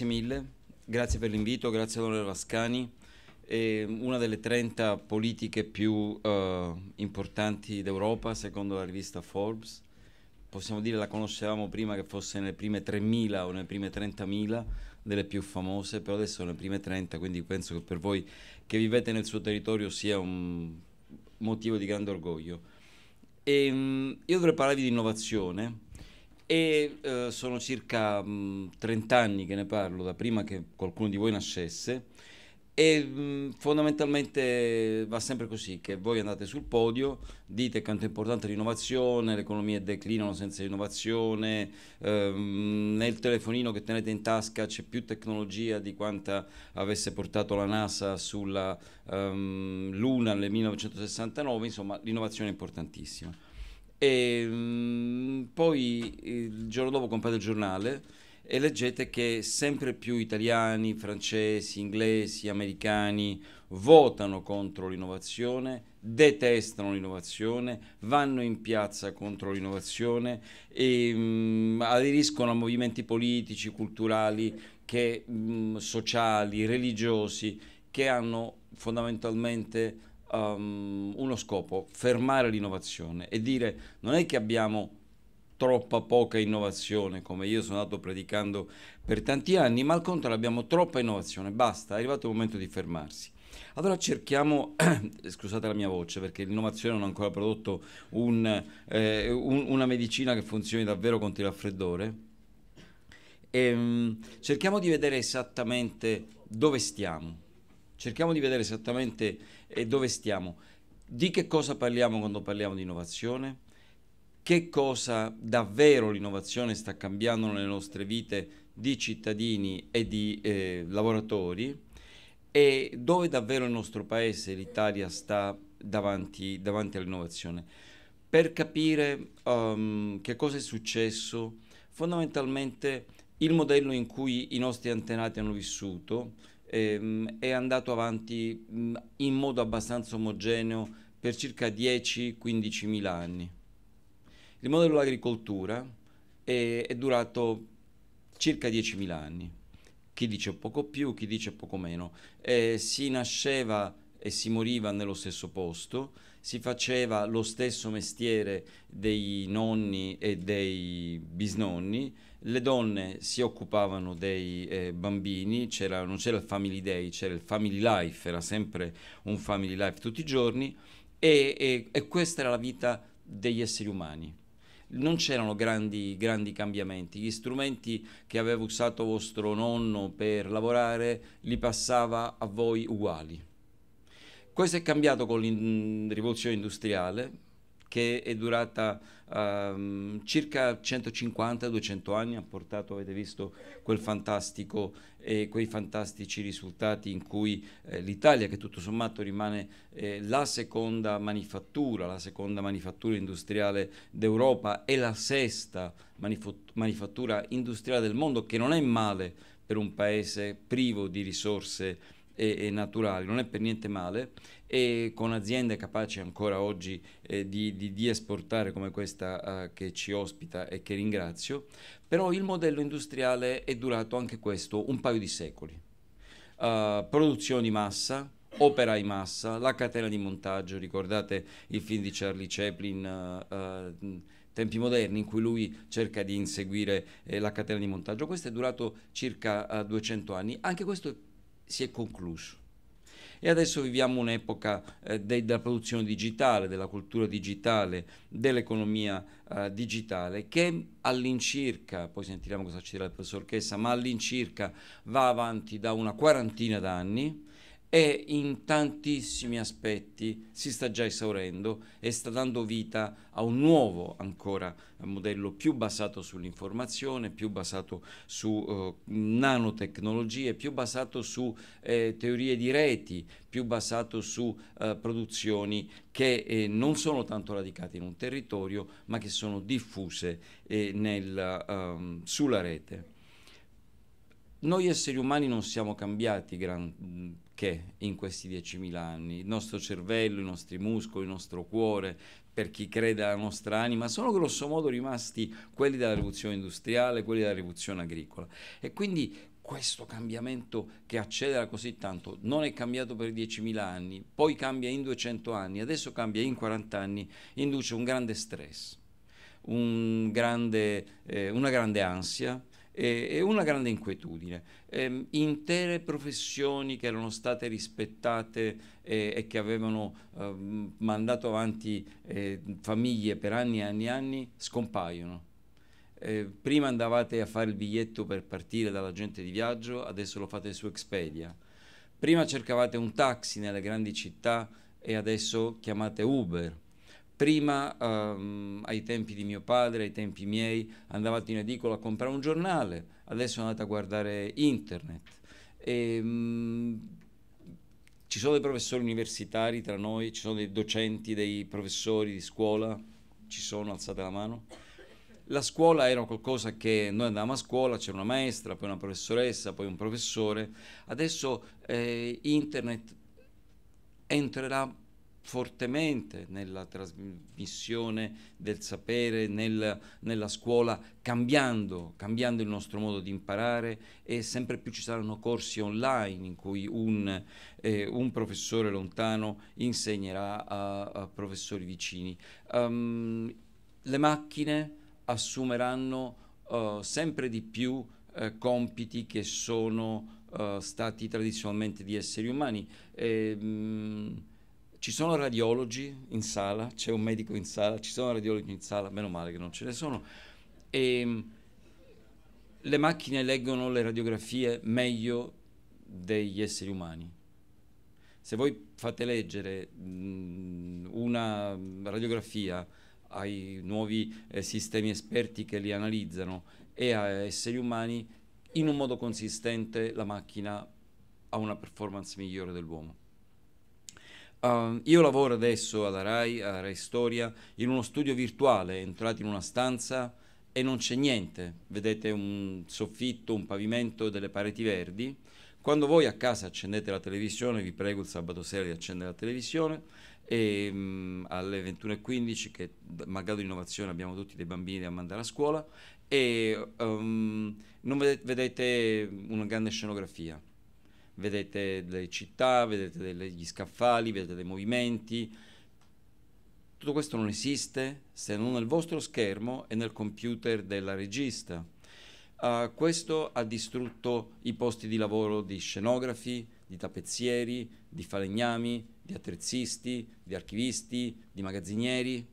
grazie mille, grazie per l'invito, grazie a all'onore Lascani. È mm, una delle 30 politiche più uh, importanti d'Europa, secondo la rivista Forbes. Possiamo dire la conoscevamo prima che fosse nelle prime 3.000 o nelle prime 30.000 delle più famose, però adesso nelle prime 30, quindi penso che per voi che vivete nel suo territorio sia un motivo di grande orgoglio. E, mm, io dovrei parlarvi di innovazione, e eh, sono circa mh, mm, 30 anni che ne parlo, da prima che qualcuno di voi nascesse e mh, mm, fondamentalmente va sempre così, che voi andate sul podio, dite quanto è importante l'innovazione, le economie declinano senza innovazione, ehm, nel telefonino che tenete in tasca c'è più tecnologia di quanta avesse portato la NASA sulla ehm, Luna nel 1969, insomma l'innovazione è importantissima. E, ehm, poi il giorno dopo comprate il giornale e leggete che sempre più italiani, francesi, inglesi, americani votano contro l'innovazione, detestano l'innovazione, vanno in piazza contro l'innovazione e ehm, mh, aderiscono a movimenti politici, culturali, che, mh, mm, sociali, religiosi che hanno fondamentalmente um, uno scopo, fermare l'innovazione e dire non è che abbiamo troppa poca innovazione, come io sono andato predicando per tanti anni, ma al contrario abbiamo troppa innovazione, basta, è arrivato il momento di fermarsi. Allora cerchiamo, scusate la mia voce perché l'innovazione non ha ancora prodotto un, eh, un, una medicina che funzioni davvero contro il raffreddore, e, um, cerchiamo di vedere esattamente dove stiamo cerchiamo di vedere esattamente eh, dove stiamo. Di che cosa parliamo quando parliamo di innovazione? Che cosa davvero l'innovazione sta cambiando nelle nostre vite di cittadini e di eh, lavoratori? E dove davvero il nostro paese, l'Italia, sta davanti, davanti all'innovazione? Per capire um, che cosa è successo, fondamentalmente il modello in cui i nostri antenati hanno vissuto ehm, è andato avanti mh, mm, in modo abbastanza omogeneo per circa 10-15 mila anni. Il modello dell'agricoltura è, è durato circa 10 mila anni. Chi dice poco più, chi dice poco meno. Eh, si nasceva e si moriva nello stesso posto, si faceva lo stesso mestiere dei nonni e dei bisnonni, le donne si occupavano dei eh, bambini, c'era, non c'era il family day, c'era il family life, era sempre un family life tutti i giorni e, e, e questa era la vita degli esseri umani non c'erano grandi, grandi, cambiamenti. Gli strumenti che aveva usato vostro nonno per lavorare li passava a voi uguali. Questo è cambiato con la rivoluzione industriale, che è durata um, circa 150-200 anni, ha portato, avete visto, eh, quei fantastici risultati in cui eh, l'Italia, che tutto sommato rimane eh, la seconda manifattura, la seconda manifattura industriale d'Europa e la sesta manifattura industriale del mondo, che non è male per un paese privo di risorse e, e naturali, non è per niente male, e con aziende capaci ancora oggi eh, di, di, di, esportare come questa eh, che ci ospita e che ringrazio, però il modello industriale è durato anche questo un paio di secoli. Uh, eh, produzione di massa, opera in massa, la catena di montaggio, ricordate il film di Charlie Chaplin? Uh, uh, tempi moderni in cui lui cerca di inseguire eh, la catena di montaggio. Questo è durato circa 200 anni, anche questo si è concluso. E adesso viviamo un'epoca eh, de- della produzione digitale, della cultura digitale, dell'economia eh, digitale, che all'incirca, poi sentiremo cosa ci dirà il professor Chessa, ma all'incirca va avanti da una quarantina d'anni e in tantissimi aspetti si sta già esaurendo e sta dando vita a un nuovo ancora modello più basato sull'informazione, più basato su eh, nanotecnologie, più basato su eh, teorie di reti, più basato su eh, produzioni che eh, non sono tanto radicate in un territorio ma che sono diffuse eh, nel, um, sulla rete. Noi esseri umani non siamo cambiati gran, perché in questi 10.000 anni il nostro cervello, i nostri muscoli, il nostro cuore, per chi crede alla nostra anima, sono grossomodo rimasti quelli della rivoluzione industriale, quelli della rivoluzione agricola. E quindi questo cambiamento che accelera così tanto non è cambiato per 10.000 anni, poi cambia in 200 anni, adesso cambia in 40 anni, induce un grande stress, un grande, eh, una grande ansia, e una grande inquietudine. E, ehm, intere professioni che erano state rispettate e, eh, e che avevano eh, mandato avanti eh, famiglie per anni e anni e anni scompaiono. Eh, prima andavate a fare il biglietto per partire dall'agente di viaggio, adesso lo fate su Expedia. Prima cercavate un taxi nelle grandi città e adesso chiamate Uber Prima, um, ai tempi di mio padre, ai tempi miei, andavate in edicola a comprare un giornale, adesso andate a guardare internet. E, um, ci sono dei professori universitari tra noi, ci sono dei docenti, dei professori di scuola, ci sono, alzate la mano. La scuola era qualcosa che noi andavamo a scuola, c'era una maestra, poi una professoressa, poi un professore. Adesso eh, internet entrerà fortemente nella trasmissione del sapere, nel, nella scuola, cambiando, cambiando, il nostro modo di imparare e sempre più ci saranno corsi online in cui un, eh, un professore lontano insegnerà a, a professori vicini. Um, le macchine assumeranno uh, sempre di più uh, compiti che sono uh, stati tradizionalmente di esseri umani. E, um, ci sono radiologi in sala, c'è un medico in sala, ci sono radiologi in sala, meno male che non ce ne sono. E ehm, le macchine leggono le radiografie meglio degli esseri umani. Se voi fate leggere mh, mm, una radiografia ai nuovi eh, sistemi esperti che li analizzano e a esseri umani, in un modo consistente la macchina ha una performance migliore dell'uomo. Uh, io lavoro adesso alla RAI, alla RAI Storia, in uno studio virtuale, entrati in una stanza e non c'è niente, vedete un soffitto, un pavimento, delle pareti verdi. Quando voi a casa accendete la televisione, vi prego il sabato sera di accendere la televisione, ehm, e, mh, alle 21.15, che malgrado l'innovazione abbiamo tutti dei bambini da mandare a scuola, e um, non vedete una grande scenografia vedete delle città, vedete degli scaffali, vedete dei movimenti. Tutto questo non esiste se non nel vostro schermo e nel computer della regista. Uh, questo ha distrutto i posti di lavoro di scenografi, di tappezzieri, di falegnami, di attrezzisti, di archivisti, di magazzinieri,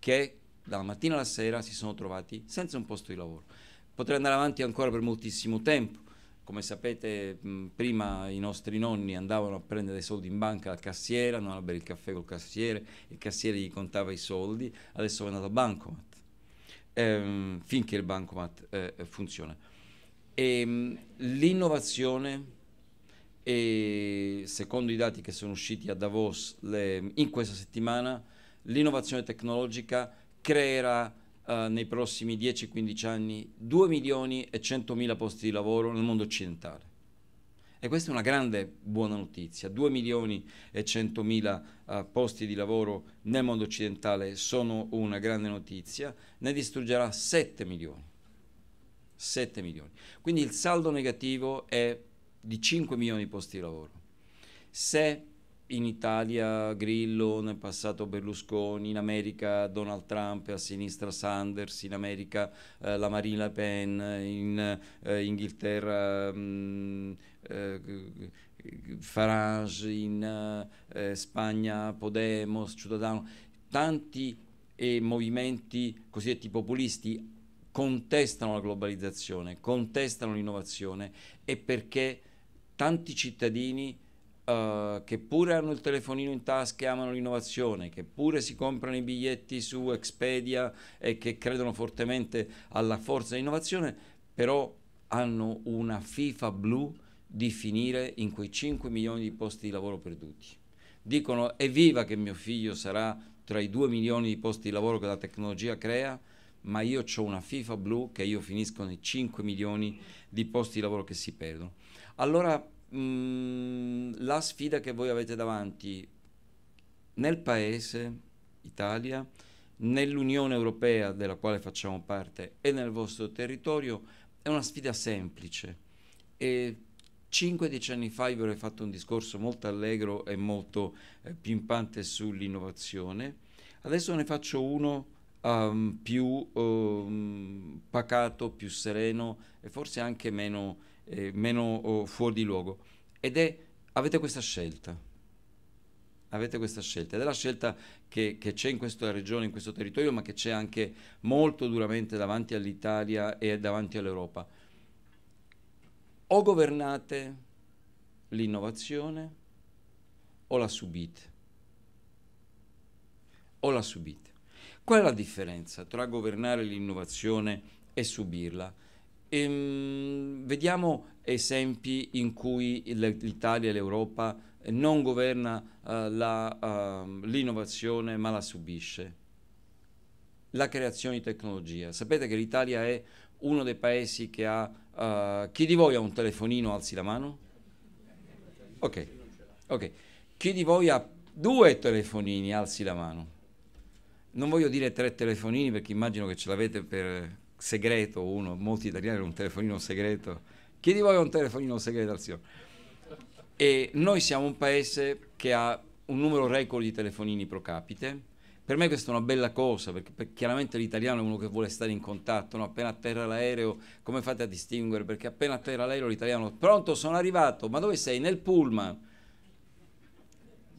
che dalla mattina alla sera si sono trovati senza un posto di lavoro. Potrei andare avanti ancora per moltissimo tempo come sapete prima i nostri nonni andavano a prendere i soldi in banca al cassiere, andavano a bere il caffè col cassiere, il cassiere gli contava i soldi, adesso è andato a bancomat, ehm, finché il bancomat eh, funziona. E, ehm, l'innovazione e secondo i dati che sono usciti a Davos le, in questa settimana, l'innovazione tecnologica creerà eh, nei prossimi 10-15 anni 2 milioni e 100 mila posti di lavoro nel mondo occidentale. E questa è una grande buona notizia. 2 milioni e 100 mila eh, posti di lavoro nel mondo occidentale sono una grande notizia, ne distruggerà 7 milioni. 7 milioni. Quindi il saldo negativo è di 5 milioni di posti di lavoro. Se in Italia Grillo, nel passato Berlusconi, in America Donald Trump, a sinistra Sanders, in America eh, la Marine Le Pen, in eh, Inghilterra mm, eh, Farage, in eh, Spagna Podemos, Ciudadano, tanti eh, movimenti cosiddetti populisti contestano la globalizzazione, contestano l'innovazione e perché tanti cittadini eh, che pure hanno il telefonino in tasca e amano l'innovazione, che pure si comprano i biglietti su Expedia e che credono fortemente alla forza dell'innovazione, però hanno una FIFA blu di finire in quei 5 milioni di posti di lavoro perduti. Dicono evviva che mio figlio sarà tra i 2 milioni di posti di lavoro che la tecnologia crea, ma io ho una FIFA blu che io finisco nei 5 milioni di posti di lavoro che si perdono. Allora Mm, la sfida che voi avete davanti nel paese, Italia, nell'Unione Europea della quale facciamo parte e nel vostro territorio è una sfida semplice. E 5-10 anni fa vi avrei fatto un discorso molto allegro e molto eh, pimpante sull'innovazione, adesso ne faccio uno um, più um, pacato, più sereno e forse anche meno eh, meno oh, fuori di luogo. Ed è, avete questa scelta, avete questa scelta, ed è la scelta che, che c'è in questa regione, in questo territorio, ma che c'è anche molto duramente davanti all'Italia e davanti all'Europa. O governate l'innovazione o la subite. O la subite. Qual è la differenza tra governare l'innovazione e subirla? Ehm, vediamo esempi in cui l'Italia e l'Europa eh, non governa uh, l'innovazione uh, ma la subisce. La creazione di tecnologia. Sapete che l'Italia è uno dei paesi che ha... Uh, chi di voi ha un telefonino alzi la mano? Ok, ok. Chi di voi ha due telefonini alzi la mano? Non voglio dire tre telefonini perché immagino che ce l'avete per segreto, uno, molti italiani hanno un telefonino segreto. Chi di voi ha un telefonino segreto al signore? E noi siamo un paese che ha un numero record di telefonini pro capite. Per me questa è una bella cosa, perché, perché chiaramente l'italiano è uno che vuole stare in contatto, no? appena atterra l'aereo, come fate a distinguere? Perché appena atterra l'aereo l'italiano, pronto sono arrivato, ma dove sei? Nel pullman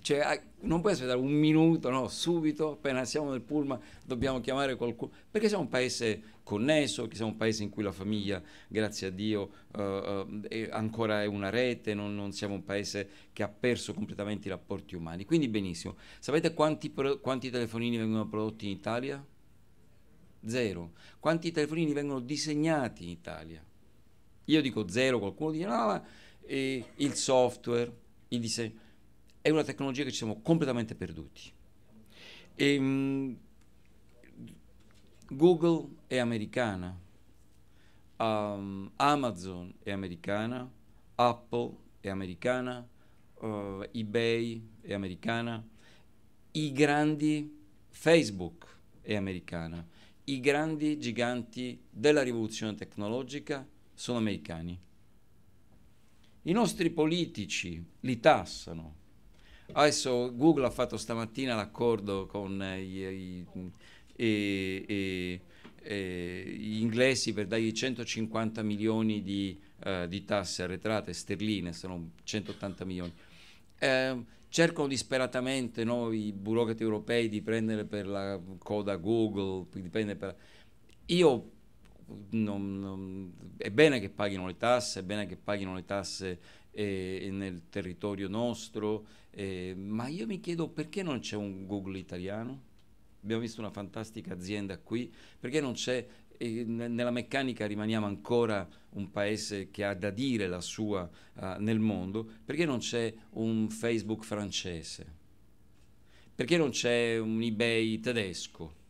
cioè, ah, non puoi aspettare un minuto, no, subito, appena siamo nel pullman dobbiamo chiamare qualcuno, perché siamo un paese connesso, che siamo un paese in cui la famiglia, grazie a Dio, uh, è ancora è una rete, non, non, siamo un paese che ha perso completamente i rapporti umani. Quindi benissimo. Sapete quanti, pro- quanti telefonini vengono prodotti in Italia? Zero. Quanti telefonini vengono disegnati in Italia? Io dico zero, qualcuno dice no, ma eh, il software, il disegno è una tecnologia che ci siamo completamente perduti. E, ehm, mh, Google è americana, um, Amazon è americana, Apple è americana, uh, eBay è americana, i grandi Facebook è americana, i grandi giganti della rivoluzione tecnologica sono americani. I nostri politici li tassano Adesso Google ha fatto stamattina l'accordo con i, i, i, gli inglesi per dargli 150 milioni di, uh, di tasse arretrate sterline, sono 180 milioni. Eh, cercano disperatamente no, i burocrati europei di prendere per la coda Google, di prendere per... Io non, non, è bene che paghino le tasse, è bene che paghino le tasse eh, nel territorio nostro, eh, ma io mi chiedo perché non c'è un Google italiano? Abbiamo visto una fantastica azienda qui, perché non c'è, eh, nella meccanica rimaniamo ancora un paese che ha da dire la sua ah, nel mondo, perché non c'è un Facebook francese? Perché non c'è un eBay tedesco?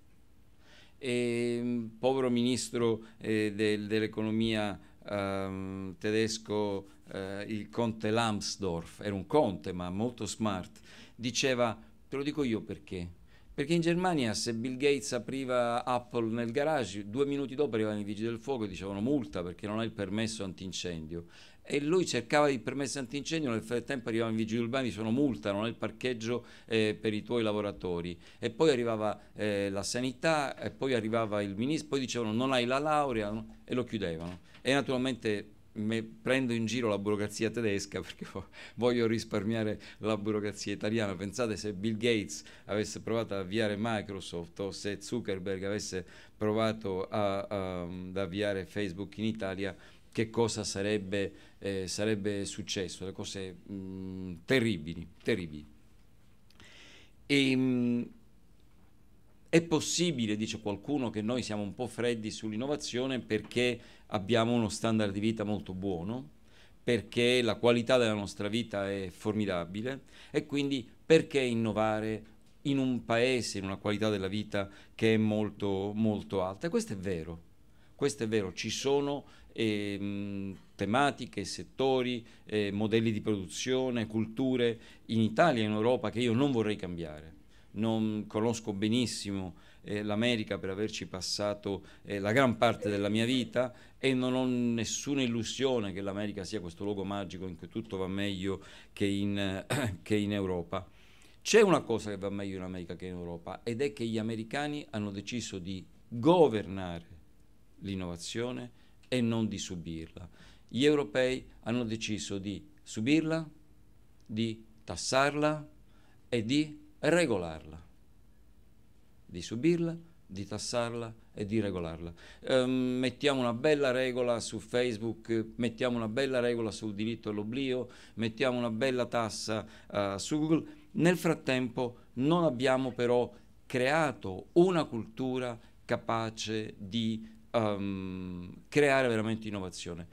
E, ehm, povero ministro eh, dell'economia ehm, tedesco, eh, il conte Lambsdorff, era un conte ma molto smart, diceva, te lo dico io perché, perché in Germania se Bill Gates apriva Apple nel garage, due minuti dopo arrivavano i vigili del fuoco e dicevano multa perché non hai il permesso antincendio. E lui cercava il permesso antincendio, nel frattempo arrivavano i vigili urbani e dicevano multa, non è il parcheggio eh, per i tuoi lavoratori. E poi arrivava eh, la sanità, e poi arrivava il ministro, poi dicevano non hai la laurea no? e lo chiudevano. E naturalmente prendo in giro la burocrazia tedesca perché voglio risparmiare la burocrazia italiana. Pensate se Bill Gates avesse provato ad avviare Microsoft o se Zuckerberg avesse provato a, a, ad avviare Facebook in Italia, che cosa sarebbe, eh, sarebbe successo? Le cose mh, mm, terribili, terribili. E, ehm, mh, è possibile, dice qualcuno, che noi siamo un po' freddi sull'innovazione perché abbiamo uno standard di vita molto buono, perché la qualità della nostra vita è formidabile e quindi perché innovare in un paese, in una qualità della vita che è molto, molto alta. questo è vero, questo è vero, ci sono eh, tematiche, settori, eh, modelli di produzione, culture in Italia e in Europa che io non vorrei cambiare non conosco benissimo eh, l'America per averci passato eh, la gran parte della mia vita e non ho nessuna illusione che l'America sia questo luogo magico in cui tutto va meglio che in, eh, che in Europa. C'è una cosa che va meglio in America che in Europa ed è che gli americani hanno deciso di governare l'innovazione e non di subirla. Gli europei hanno deciso di subirla, di tassarla e di regolarla, di subirla, di tassarla e di regolarla. Ehm, mettiamo una bella regola su Facebook, mettiamo una bella regola sul diritto all'oblio, mettiamo una bella tassa uh, su Google. Nel frattempo non abbiamo però creato una cultura capace di um, creare veramente innovazione.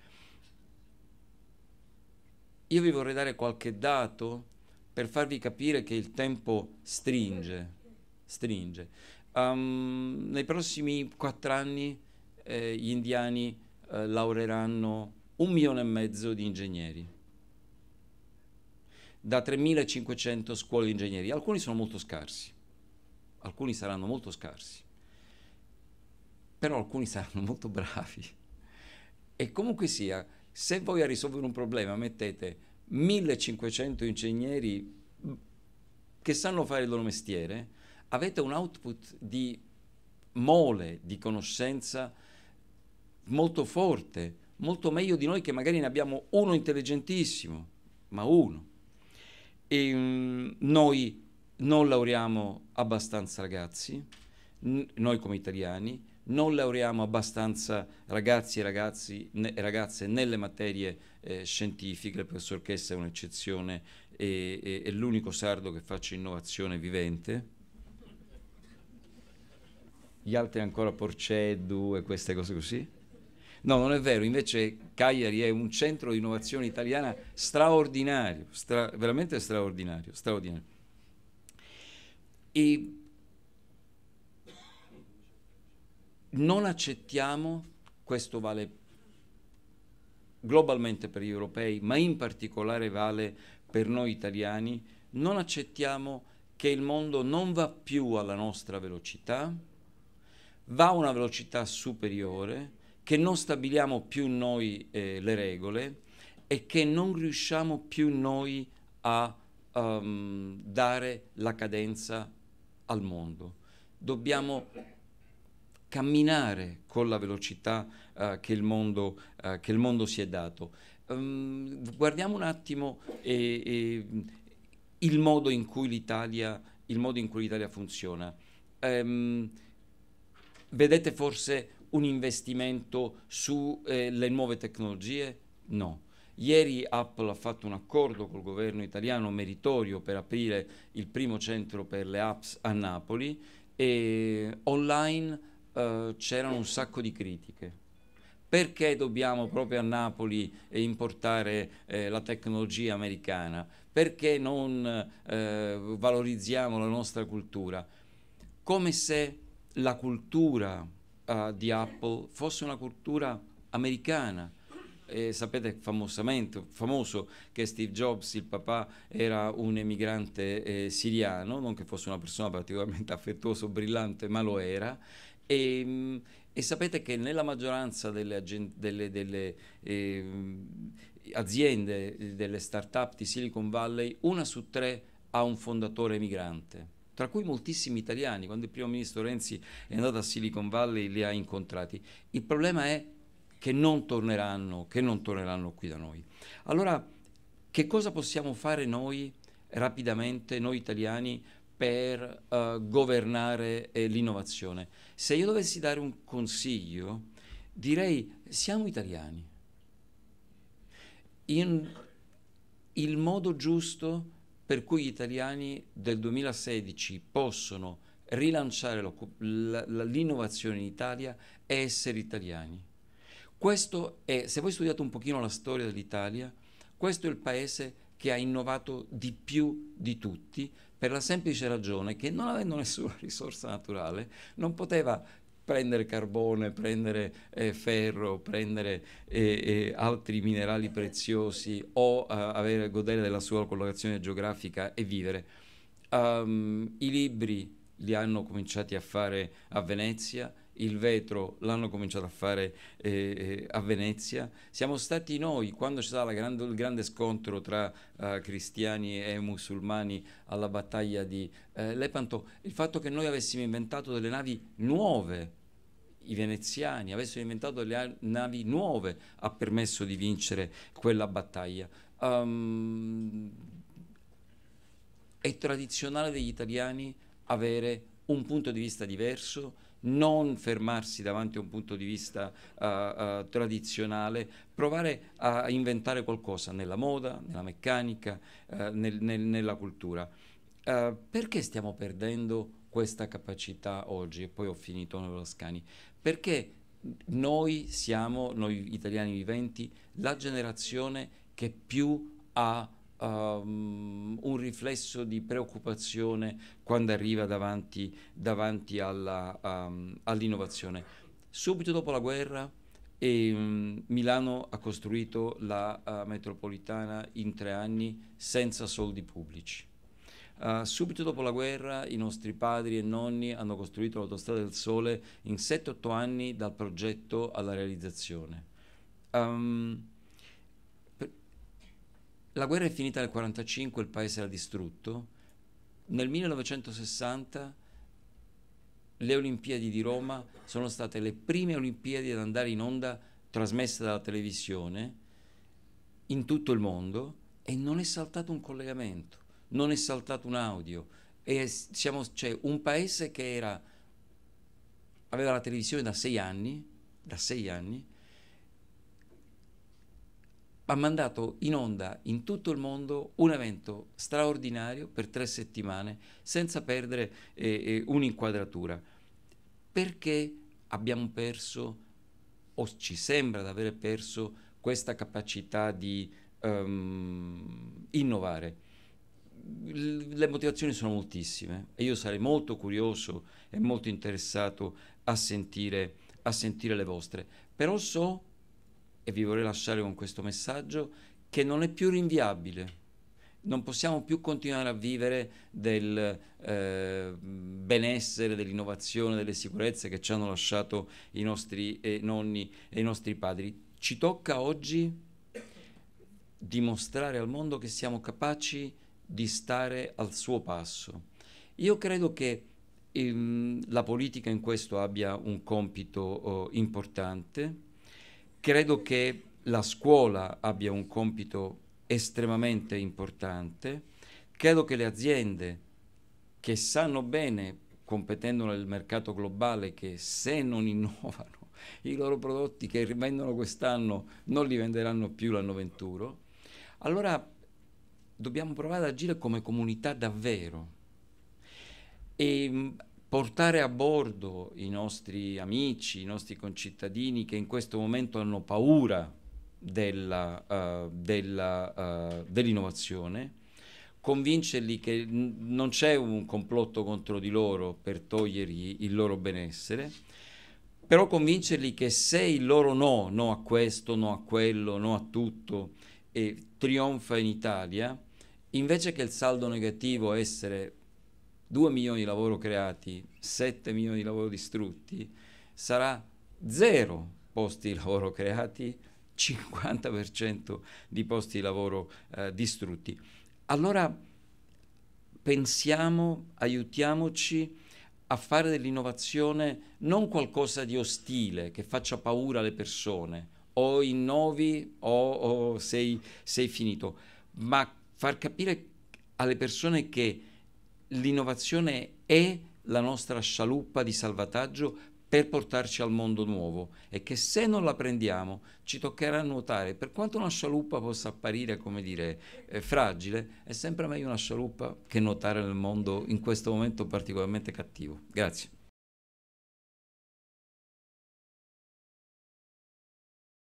Io vi vorrei dare qualche dato per farvi capire che il tempo stringe, stringe. Um, nei prossimi quattro anni eh, gli indiani eh, laureeranno un milione e mezzo di ingegneri da 3.500 scuole di ingegneri. Alcuni sono molto scarsi, alcuni saranno molto scarsi, però alcuni saranno molto bravi. E comunque sia, se voi a risolvere un problema mettete 1500 ingegneri mm, che sanno fare il loro mestiere, avete un output di mole di conoscenza molto forte, molto meglio di noi che magari ne abbiamo uno intelligentissimo, ma uno. E, um, noi non laureiamo abbastanza ragazzi, n- noi come italiani, non laureiamo abbastanza ragazzi e ragazzi, ne, ragazze nelle materie eh, scientifiche, il professor Chessa è un'eccezione, e, e, è l'unico sardo che faccia innovazione vivente. Gli altri ancora Porcedu e queste cose così. No, non è vero, invece Cagliari è un centro di innovazione italiana straordinario, stra veramente straordinario, straordinario. E non accettiamo, questo vale globalmente per gli europei, ma in particolare vale per noi italiani, non accettiamo che il mondo non va più alla nostra velocità, va a una velocità superiore, che non stabiliamo più noi eh, le regole e che non riusciamo più noi a um, dare la cadenza al mondo. Dobbiamo camminare con la velocità eh, che, il mondo, eh, che, il mondo, si è dato. Um, guardiamo un attimo il modo in cui l'Italia, funziona. Um, vedete forse un investimento sulle eh, nuove tecnologie? No. Ieri Apple ha fatto un accordo col governo italiano meritorio per aprire il primo centro per le apps a Napoli e online eh, c'erano un sacco di critiche. Perché dobbiamo proprio a Napoli importare eh, la tecnologia americana? Perché non eh, valorizziamo la nostra cultura? Come se la cultura eh, di Apple fosse una cultura americana. E sapete famosamente, famoso che Steve Jobs, il papà, era un emigrante eh, siriano, non che fosse una persona particolarmente affettuosa o brillante, ma lo era, e, ehm, e sapete che nella maggioranza delle, delle, delle ehm, eh, aziende, delle start-up di Silicon Valley, una su tre ha un fondatore migrante tra cui moltissimi italiani. Quando il primo ministro Renzi è andato a Silicon Valley li ha incontrati. Il problema è che non torneranno, che non torneranno qui da noi. Allora, che cosa possiamo fare noi rapidamente, noi italiani, per uh, governare eh, l'innovazione. Se io dovessi dare un consiglio, direi siamo italiani. In il modo giusto per cui gli italiani del 2016 possono rilanciare l'innovazione in Italia è essere italiani. Questo è, se voi studiate un pochino la storia dell'Italia, questo è il paese che ha innovato di più di tutti, per la semplice ragione che non avendo nessuna risorsa naturale non poteva prendere carbone, prendere eh, ferro, prendere eh, eh, altri minerali preziosi o eh, avere, godere della sua collocazione geografica e vivere. Um, I libri li hanno cominciati a fare a Venezia, il vetro l'hanno cominciato a fare eh, eh, a Venezia, siamo stati noi quando c'è stato grande, il grande scontro tra eh, cristiani e musulmani alla battaglia di eh, Lepanto, il fatto che noi avessimo inventato delle navi nuove i veneziani avessero inventato delle navi nuove ha permesso di vincere quella battaglia. Um, è tradizionale degli italiani avere un punto di vista diverso, non fermarsi davanti a un punto di vista uh, uh, tradizionale, provare a inventare qualcosa nella moda, nella meccanica, uh, nel, nel, nella cultura. perché stiamo perdendo questa capacità oggi? E poi ho finito Scani. Perché noi siamo, noi italiani viventi, la generazione che più ha um, un riflesso di preoccupazione quando arriva davanti, davanti alla, um, all'innovazione. Subito dopo la guerra e, um, Milano ha costruito la uh, metropolitana in tre anni senza soldi pubblici. Uh, subito dopo la guerra i nostri padri e nonni hanno costruito l'autostrada del sole in 7-8 anni dal progetto alla realizzazione. Um, la guerra è finita nel 1945, il paese era distrutto. Nel 1960 le Olimpiadi di Roma sono state le prime Olimpiadi ad andare in onda trasmesse dalla televisione in tutto il mondo e non è saltato un collegamento, non è saltato un audio. E siamo, cioè, un paese che era, aveva la televisione da sei anni, da sei anni ha mandato in onda in tutto il mondo un evento straordinario per tre settimane senza perdere eh, eh un'inquadratura. Perché abbiamo perso, o ci sembra di aver perso, questa capacità di um, innovare? le motivazioni sono moltissime e io sarei molto curioso e molto interessato a sentire, a sentire le vostre, però so e vi vorrei lasciare con questo messaggio che non è più rinviabile. Non possiamo più continuare a vivere del eh, benessere, dell'innovazione, delle sicurezze che ci hanno lasciato i nostri eh, nonni e i nostri padri. Ci tocca oggi dimostrare al mondo che siamo capaci di stare al suo passo. Io credo che ehm, la politica in questo abbia un compito oh, importante Credo che la scuola abbia un compito estremamente importante, credo che le aziende che sanno bene, competendo nel mercato globale, che se non innovano i loro prodotti che rivendono quest'anno non li venderanno più l'anno 21, allora dobbiamo provare ad agire come comunità davvero. E portare a bordo i nostri amici, i nostri concittadini che in questo momento hanno paura della, uh, della, uh, dell'innovazione, convincerli che n- non c'è un complotto contro di loro per togliergli il loro benessere, però convincerli che se il loro no, no a questo, no a quello, no a tutto, e trionfa in Italia, invece che il saldo negativo essere 2 milioni di lavoro creati, 7 milioni di lavoro distrutti, sarà zero posti di lavoro creati, 50% di posti di lavoro eh, distrutti. Allora pensiamo, aiutiamoci a fare dell'innovazione non qualcosa di ostile, che faccia paura alle persone, o innovi o, o sei, sei finito, ma far capire alle persone che l'innovazione è la nostra scialuppa di salvataggio per portarci al mondo nuovo e che se non la prendiamo ci toccherà nuotare. Per quanto una scialuppa possa apparire, come dire, eh, fragile, è sempre meglio una scialuppa che nuotare nel mondo in questo momento particolarmente cattivo. Grazie.